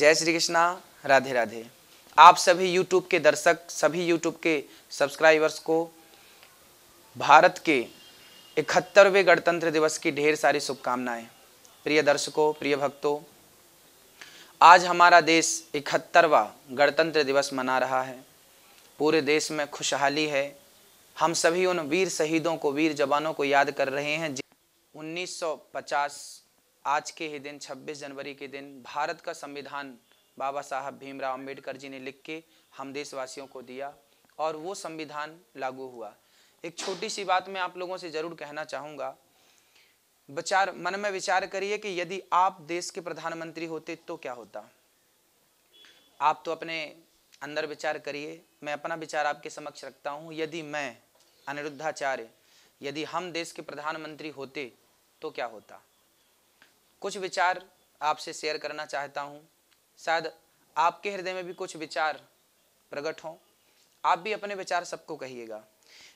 जय श्री कृष्णा राधे राधे आप सभी यूट्यूब के दर्शक सभी यूट्यूब के सब्सक्राइबर्स को भारत के इकहत्तरवें गणतंत्र दिवस की ढेर सारी शुभकामनाएं प्रिय दर्शकों प्रिय भक्तों आज हमारा देश इकहत्तरवा गणतंत्र दिवस मना रहा है पूरे देश में खुशहाली है हम सभी उन वीर शहीदों को वीर जवानों को याद कर रहे हैं 1950 आज के ही दिन 26 जनवरी के दिन भारत का संविधान बाबा साहब भीमराव अम्बेडकर जी ने लिख के हम देशवासियों को दिया और वो संविधान लागू हुआ एक छोटी सी बात मैं आप लोगों से ज़रूर कहना चाहूँगा विचार मन में विचार करिए कि यदि आप देश के प्रधानमंत्री होते तो क्या होता आप तो अपने अंदर विचार करिए मैं अपना विचार आपके समक्ष रखता हूँ यदि मैं अनिरुद्धाचार्य यदि हम देश के प्रधानमंत्री होते तो क्या होता कुछ विचार आपसे शेयर करना चाहता हूँ शायद आपके हृदय में भी कुछ विचार प्रकट हों आप भी अपने विचार सबको कहिएगा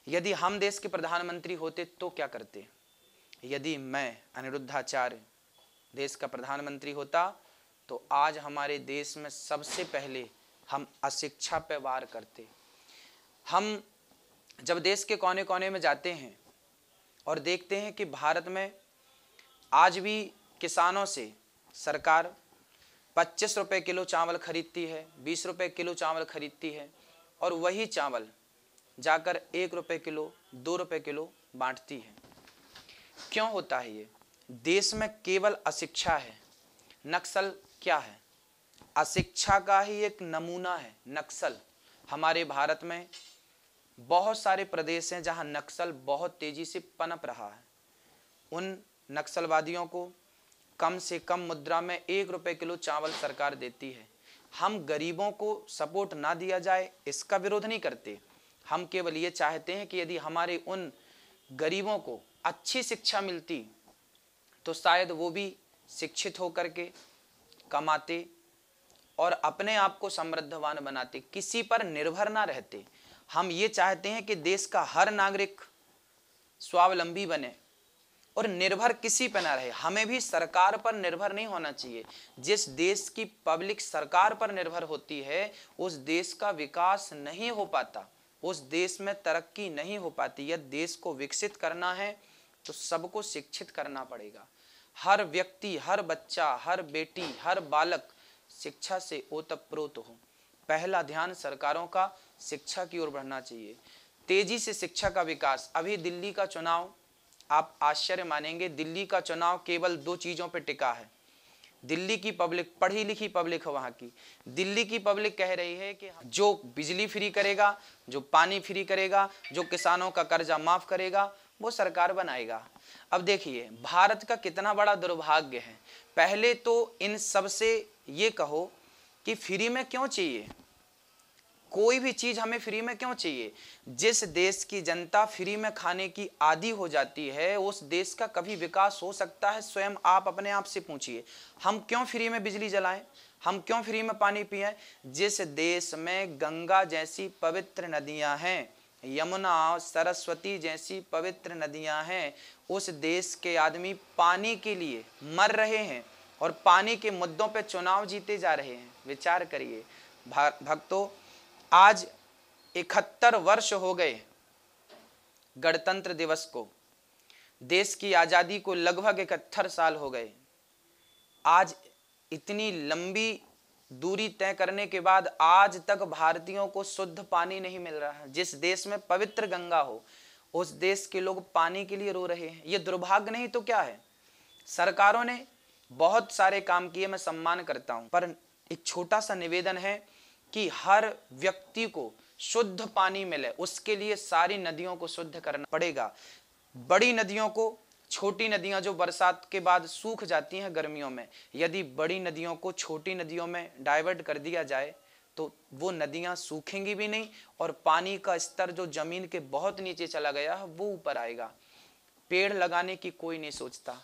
यदि हम देश के प्रधानमंत्री होते तो क्या करते यदि मैं अनिरुद्धाचार्य देश का प्रधानमंत्री होता तो आज हमारे देश में सबसे पहले हम अशिक्षा पे वार करते हम जब देश के कोने कोने में जाते हैं और देखते हैं कि भारत में आज भी किसानों से सरकार पच्चीस रुपये किलो चावल खरीदती है बीस रुपये किलो चावल खरीदती है और वही चावल जाकर एक रुपये किलो दो रुपये किलो बांटती है क्यों होता है ये देश में केवल अशिक्षा है नक्सल क्या है अशिक्षा का ही एक नमूना है नक्सल हमारे भारत में बहुत सारे प्रदेश हैं जहां नक्सल बहुत तेजी से पनप रहा है उन नक्सलवादियों को कम से कम मुद्रा में एक रुपए किलो चावल सरकार देती है हम गरीबों को सपोर्ट ना दिया जाए इसका विरोध नहीं करते हम केवल ये चाहते हैं कि यदि हमारे उन गरीबों को अच्छी शिक्षा मिलती तो शायद वो भी शिक्षित होकर के कमाते और अपने आप को समृद्धवान बनाते किसी पर निर्भर ना रहते हम ये चाहते हैं कि देश का हर नागरिक स्वावलंबी बने और निर्भर किसी पर ना रहे हमें भी सरकार पर निर्भर नहीं होना चाहिए जिस देश की पब्लिक सरकार पर निर्भर होती है उस देश का विकास नहीं हो पाता उस देश में तरक्की नहीं हो पाती यदि देश को विकसित करना है तो सबको शिक्षित करना पड़ेगा हर व्यक्ति हर बच्चा हर बेटी हर बालक शिक्षा से ओतप्रोत हो पहला ध्यान सरकारों का शिक्षा की ओर बढ़ना चाहिए तेजी से शिक्षा का विकास अभी दिल्ली का चुनाव आप आश्चर्य मानेंगे दिल्ली का चुनाव केवल दो चीज़ों पर टिका है दिल्ली की पब्लिक पढ़ी लिखी पब्लिक है वहां की दिल्ली की पब्लिक कह रही है कि जो बिजली फ्री करेगा जो पानी फ्री करेगा जो किसानों का कर्जा माफ़ करेगा वो सरकार बनाएगा अब देखिए भारत का कितना बड़ा दुर्भाग्य है पहले तो इन सबसे ये कहो कि फ्री में क्यों चाहिए कोई भी चीज़ हमें फ्री में क्यों चाहिए जिस देश की जनता फ्री में खाने की आदि हो जाती है उस देश का कभी विकास हो सकता है स्वयं आप अपने आप से पूछिए हम क्यों फ्री में बिजली जलाएं हम क्यों फ्री में पानी पिए जिस देश में गंगा जैसी पवित्र नदियां हैं यमुना सरस्वती जैसी पवित्र नदियां हैं उस देश के आदमी पानी के लिए मर रहे हैं और पानी के मुद्दों पर चुनाव जीते जा रहे हैं विचार करिए भक्तों आज इकहत्तर वर्ष हो गए गणतंत्र दिवस को देश की आज़ादी को लगभग इकहत्तर साल हो गए आज इतनी लंबी दूरी तय करने के बाद आज तक भारतीयों को शुद्ध पानी नहीं मिल रहा है जिस देश में पवित्र गंगा हो उस देश के लोग पानी के लिए रो रहे हैं ये दुर्भाग्य नहीं तो क्या है सरकारों ने बहुत सारे काम किए मैं सम्मान करता हूँ पर एक छोटा सा निवेदन है कि हर व्यक्ति को शुद्ध पानी मिले उसके लिए सारी नदियों को शुद्ध करना पड़ेगा बड़ी नदियों को छोटी नदियां जो बरसात के बाद सूख जाती हैं गर्मियों में यदि बड़ी नदियों को छोटी नदियों में डाइवर्ट कर दिया जाए तो वो नदियां सूखेंगी भी नहीं और पानी का स्तर जो जमीन के बहुत नीचे चला गया है वो ऊपर आएगा पेड़ लगाने की कोई नहीं सोचता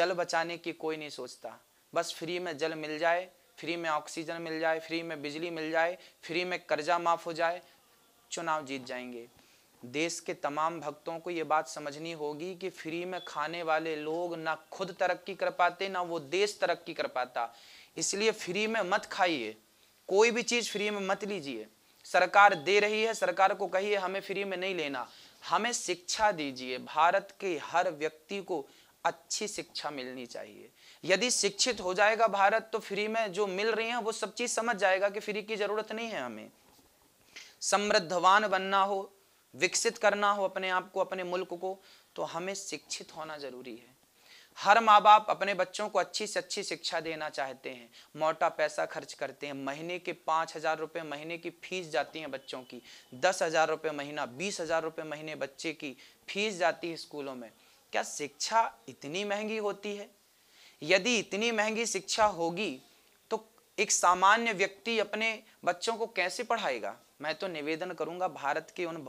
जल बचाने की कोई नहीं सोचता बस फ्री में जल मिल जाए फ्री में ऑक्सीजन मिल जाए फ्री में बिजली मिल जाए फ्री में कर्जा माफ़ हो जाए चुनाव जीत जाएंगे देश के तमाम भक्तों को ये बात समझनी होगी कि फ्री में खाने वाले लोग ना खुद तरक्की कर पाते ना वो देश तरक्की कर पाता इसलिए फ्री में मत खाइए कोई भी चीज़ फ्री में मत लीजिए सरकार दे रही है सरकार को कहिए हमें फ्री में नहीं लेना हमें शिक्षा दीजिए भारत के हर व्यक्ति को अच्छी शिक्षा मिलनी चाहिए यदि शिक्षित हो जाएगा भारत तो फ्री में जो मिल रही है वो सब चीज समझ जाएगा कि फ्री की जरूरत नहीं है हमें समृद्धवान बनना हो विकसित करना हो अपने आप को अपने मुल्क को तो हमें शिक्षित होना जरूरी है हर माँ बाप अपने बच्चों को अच्छी से अच्छी शिक्षा देना चाहते हैं मोटा पैसा खर्च करते हैं महीने के पाँच हज़ार रुपये महीने की फीस जाती है बच्चों की दस हज़ार रुपये महीना बीस हज़ार रुपये महीने बच्चे की फीस जाती है स्कूलों में क्या शिक्षा इतनी महंगी होती है यदि इतनी महंगी शिक्षा होगी तो एक सामान्य व्यक्ति अपने बच्चों को कैसे पढ़ाएगा मैं तो निवेदन करूंगा भारत के उन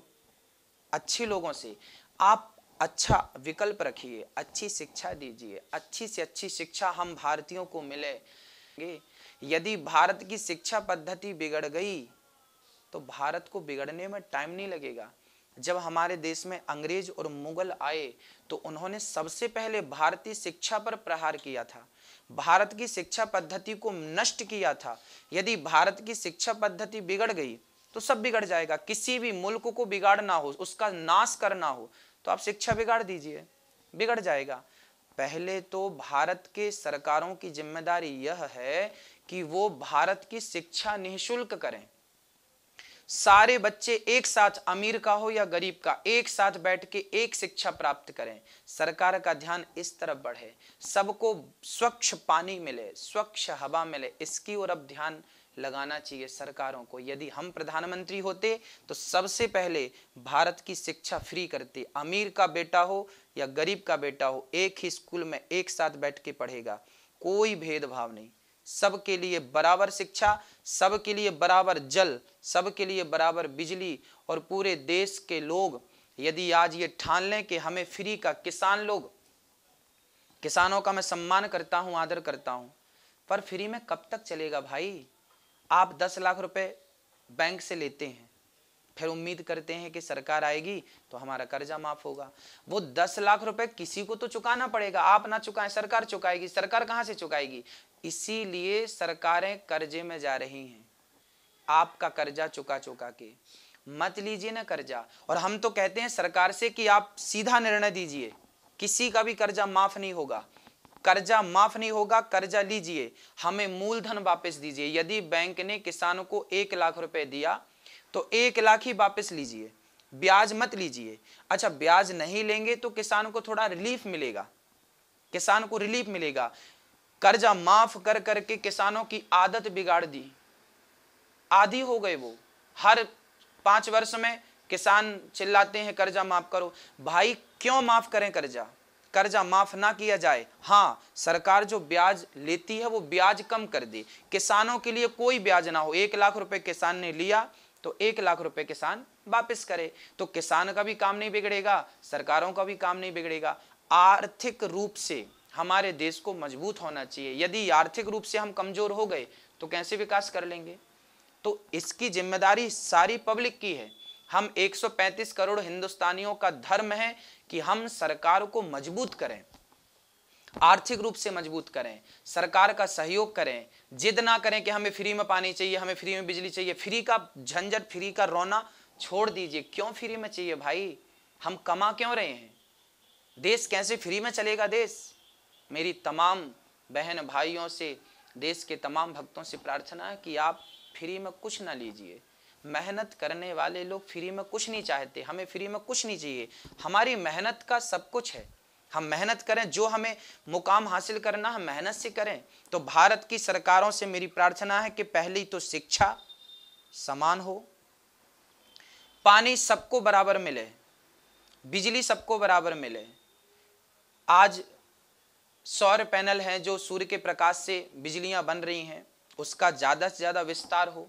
अच्छे लोगों से आप अच्छा विकल्प रखिए अच्छी शिक्षा दीजिए अच्छी से अच्छी शिक्षा हम भारतीयों को मिले यदि भारत की शिक्षा पद्धति बिगड़ गई तो भारत को बिगड़ने में टाइम नहीं लगेगा जब हमारे देश में अंग्रेज और मुगल आए तो उन्होंने सबसे पहले भारतीय शिक्षा पर प्रहार किया था भारत की शिक्षा पद्धति को नष्ट किया था यदि भारत की शिक्षा पद्धति बिगड़ गई तो सब बिगड़ जाएगा किसी भी मुल्क को बिगाड़ना हो उसका नाश करना हो तो आप शिक्षा बिगाड़ दीजिए बिगड़ जाएगा पहले तो भारत के सरकारों की जिम्मेदारी यह है कि वो भारत की शिक्षा निःशुल्क करें सारे बच्चे एक साथ अमीर का हो या गरीब का एक साथ बैठ के एक शिक्षा प्राप्त करें सरकार का ध्यान इस तरफ बढ़े सबको स्वच्छ पानी मिले स्वच्छ हवा मिले इसकी ओर अब ध्यान लगाना चाहिए सरकारों को यदि हम प्रधानमंत्री होते तो सबसे पहले भारत की शिक्षा फ्री करते अमीर का बेटा हो या गरीब का बेटा हो एक ही स्कूल में एक साथ बैठ के पढ़ेगा कोई भेदभाव नहीं सबके लिए बराबर शिक्षा सबके लिए बराबर जल सबके लिए बराबर बिजली और पूरे देश के लोग यदि आज ये ठान लें कि हमें फ्री का किसान लोग किसानों का मैं सम्मान करता हूं आदर करता हूं पर फ्री में कब तक चलेगा भाई आप दस लाख रुपए बैंक से लेते हैं फिर उम्मीद करते हैं कि सरकार आएगी तो हमारा कर्जा माफ होगा वो दस लाख रुपए किसी को तो चुकाना पड़ेगा आप ना चुकाए सरकार चुकाएगी सरकार कहां से चुकाएगी इसीलिए सरकारें कर्जे में जा रही हैं आपका कर्जा चुका चुका के मत लीजिए ना कर्जा और हम तो कहते हैं सरकार से कि आप सीधा निर्णय दीजिए किसी का भी कर्जा माफ नहीं होगा कर्जा माफ नहीं होगा कर्जा लीजिए हमें मूलधन वापस दीजिए यदि बैंक ने किसानों को एक लाख रुपए दिया तो एक लाख ही वापस लीजिए ब्याज मत लीजिए अच्छा ब्याज नहीं लेंगे तो किसान को थोड़ा रिलीफ मिलेगा किसान को रिलीफ मिलेगा कर्जा माफ कर करके किसानों की आदत बिगाड़ दी आदि हो गए वो हर पांच वर्ष में किसान चिल्लाते हैं कर्जा माफ करो भाई क्यों माफ करें कर्जा कर्जा माफ ना किया जाए हाँ सरकार जो ब्याज लेती है वो ब्याज कम कर दे किसानों के लिए कोई ब्याज ना हो एक लाख रुपए किसान ने लिया तो एक लाख रुपए किसान वापस करे तो किसान का भी काम नहीं बिगड़ेगा सरकारों का भी काम नहीं बिगड़ेगा आर्थिक रूप से हमारे देश को मजबूत होना चाहिए यदि आर्थिक रूप से हम कमजोर हो गए तो कैसे विकास कर लेंगे तो इसकी जिम्मेदारी सारी पब्लिक की है हम 135 करोड़ हिंदुस्तानियों का धर्म है कि हम सरकार को मजबूत करें आर्थिक रूप से मजबूत करें सरकार का सहयोग करें जिद ना करें कि हमें फ्री में पानी चाहिए हमें फ्री में बिजली चाहिए फ्री का झंझट फ्री का रोना छोड़ दीजिए क्यों फ्री में चाहिए भाई हम कमा क्यों रहे हैं देश कैसे फ्री में चलेगा देश मेरी तमाम बहन भाइयों से देश के तमाम भक्तों से प्रार्थना है कि आप फ्री में कुछ ना लीजिए मेहनत करने वाले लोग फ्री में कुछ नहीं चाहते हमें फ्री में कुछ नहीं चाहिए हमारी मेहनत का सब कुछ है हम मेहनत करें जो हमें मुकाम हासिल करना हम मेहनत से करें तो भारत की सरकारों से मेरी प्रार्थना है कि पहली तो शिक्षा समान हो पानी सबको बराबर मिले बिजली सबको बराबर मिले आज सौर पैनल हैं जो सूर्य के प्रकाश से बिजलियां बन रही हैं उसका ज़्यादा से ज़्यादा विस्तार हो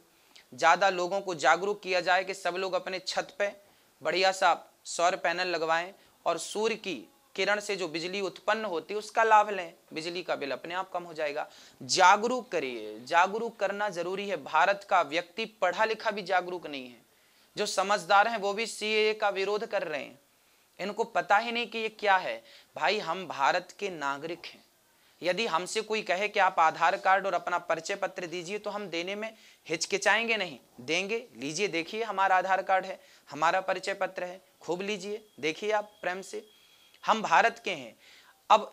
ज़्यादा लोगों को जागरूक किया जाए कि सब लोग अपने छत पे बढ़िया सा सौर पैनल लगवाएं और सूर्य की किरण से जो बिजली उत्पन्न होती है उसका लाभ लें बिजली का बिल अपने आप कम हो जाएगा जागरूक करिए जागरूक करना जरूरी है भारत का व्यक्ति पढ़ा लिखा भी जागरूक नहीं है जो समझदार हैं वो भी सी का विरोध कर रहे हैं इनको पता ही नहीं कि ये क्या है भाई हम भारत के नागरिक हैं यदि हमसे कोई कहे कि आप आधार कार्ड और अपना परिचय पत्र दीजिए तो हम देने में हिचकिचाएंगे नहीं देंगे लीजिए देखिए हमारा आधार कार्ड है हमारा परिचय पत्र है खूब लीजिए देखिए आप प्रेम से हम भारत के हैं अब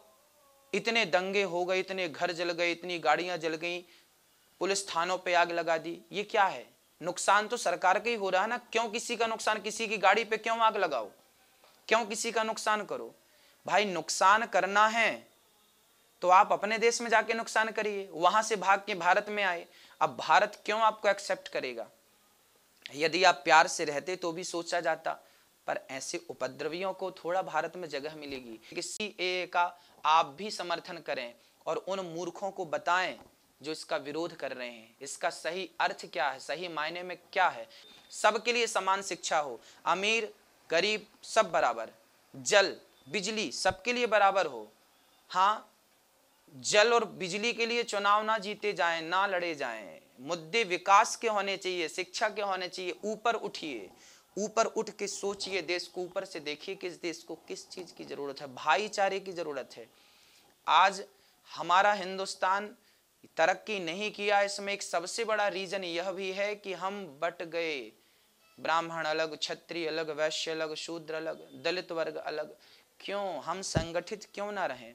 इतने दंगे हो गए इतने घर जल गए इतनी गाड़ियां जल गई पुलिस थानों पे आग लगा दी ये क्या है नुकसान तो सरकार का ही हो रहा है ना क्यों किसी का नुकसान किसी की गाड़ी पे क्यों आग लगाओ क्यों किसी का नुकसान करो भाई नुकसान करना है तो आप अपने देश में जाके नुकसान करिए वहां से भाग के भारत में आए अब भारत क्यों आपको एक्सेप्ट करेगा यदि आप प्यार से रहते तो भी सोचा जाता पर ऐसे उपद्रवियों को थोड़ा भारत में जगह मिलेगी कि सी का आप भी समर्थन करें और उन मूर्खों को बताएं जो इसका विरोध कर रहे हैं इसका सही अर्थ क्या है सही मायने में क्या है सबके लिए समान शिक्षा हो अमीर गरीब सब बराबर जल बिजली सबके लिए बराबर हो हाँ जल और बिजली के लिए चुनाव ना जीते जाएं ना लड़े जाएं मुद्दे विकास के होने चाहिए शिक्षा के होने चाहिए ऊपर उठिए ऊपर उठ के सोचिए देश को ऊपर से देखिए कि इस देश को किस चीज़ की ज़रूरत है भाईचारे की ज़रूरत है आज हमारा हिंदुस्तान तरक्की नहीं किया इसमें एक सबसे बड़ा रीज़न यह भी है कि हम बट गए ब्राह्मण अलग क्षत्रिय अलग वैश्य अलग शूद्र अलग दलित वर्ग अलग क्यों हम संगठित क्यों ना रहें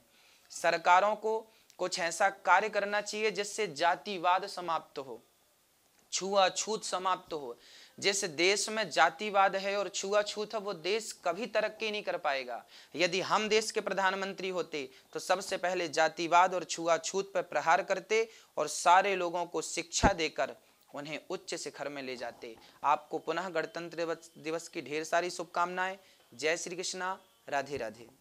सरकारों को कुछ ऐसा कार्य करना चाहिए जिससे जातिवाद समाप्त हो छुआछूत समाप्त हो जिस देश में जातिवाद है और छुआछूत है वो देश कभी तरक्की नहीं कर पाएगा यदि हम देश के प्रधानमंत्री होते तो सबसे पहले जातिवाद और छुआछूत पर प्रहार करते और सारे लोगों को शिक्षा देकर उन्हें उच्च शिखर में ले जाते आपको पुनः गणतंत्र दिवस की ढेर सारी शुभकामनाएं जय श्री कृष्णा राधे राधे